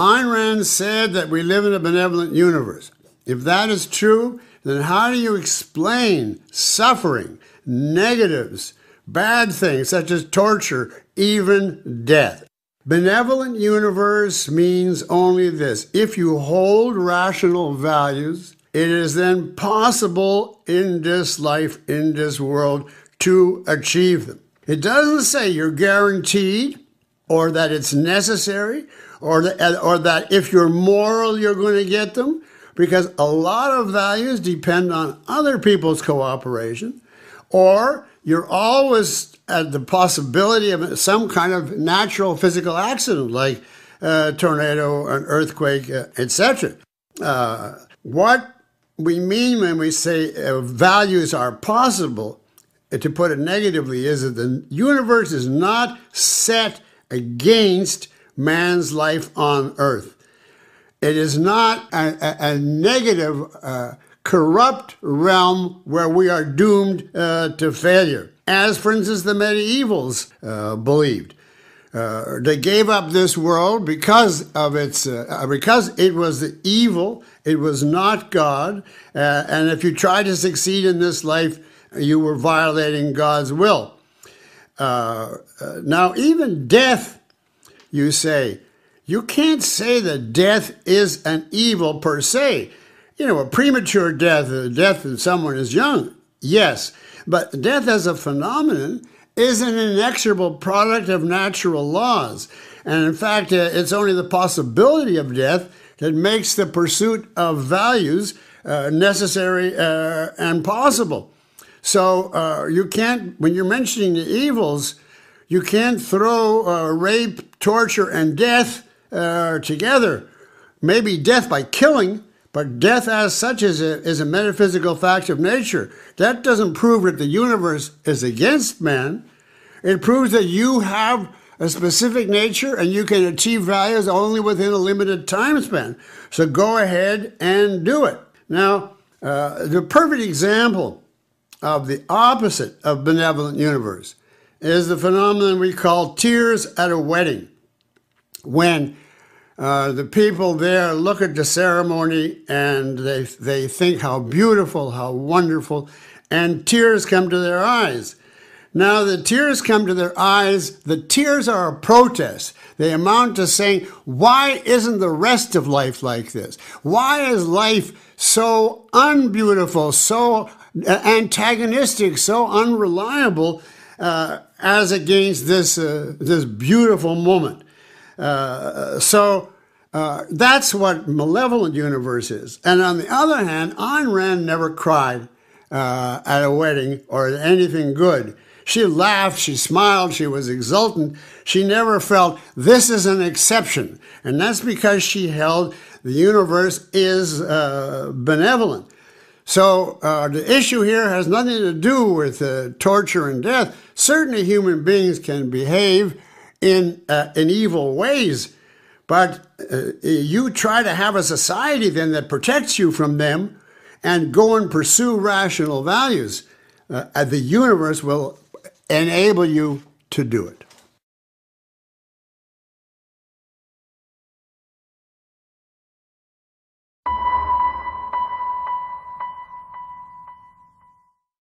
Ayn Rand said that we live in a benevolent universe. If that is true, then how do you explain suffering, negatives, bad things such as torture, even death? Benevolent universe means only this. If you hold rational values, it is then possible in this life, in this world, to achieve them. It doesn't say you're guaranteed or that it's necessary or, or that if you're moral, you're going to get them, because a lot of values depend on other people's cooperation, or you're always at the possibility of some kind of natural physical accident like a tornado, an earthquake, uh, etc. Uh, what we mean when we say uh, values are possible, uh, to put it negatively, is that the universe is not set against man's life on earth. It is not a, a, a negative, uh, corrupt realm where we are doomed uh, to failure, as, for instance, the medievals uh, believed. Uh, they gave up this world because of its uh, uh, because it was the evil. It was not God, and if you try to succeed in this life, you were violating God's will. now, even death you say, you can't say that death is an evil per se. You know, a premature death, the death of someone is young, yes, but death as a phenomenon is an inexorable product of natural laws. And in fact, uh, it's only the possibility of death that makes the pursuit of values uh, necessary uh, and possible. So uh, you can't, when you're mentioning the evils, you can't throw uh, rape torture, and death uh, together. Maybe death by killing, but death as such is a, is a metaphysical fact of nature. That doesn't prove that the universe is against man. It proves that you have a specific nature and you can achieve values only within a limited time span. So go ahead and do it. Now, uh, the perfect example of the opposite of benevolent universe is the phenomenon we call tears at a wedding, when uh, the people there look at the ceremony and they, they think how beautiful, how wonderful, and tears come to their eyes. Now the tears come to their eyes. The tears are a protest. They amount to saying, why isn't the rest of life like this? Why is life so unbeautiful, so antagonistic, so unreliable? Uh, as against this, uh, this beautiful moment. Uh, so uh, that's what malevolent universe is. And on the other hand, Ayn Rand never cried uh, at a wedding or at anything good. She laughed, she smiled, she was exultant. She never felt this is an exception. And that's because she held the universe is uh, benevolent. So uh, the issue here has nothing to do with uh, torture and death. Certainly, human beings can behave in uh, in evil ways, but uh, you try to have a society then that protects you from them, and go and pursue rational values. Uh, uh, the universe will enable you to do it.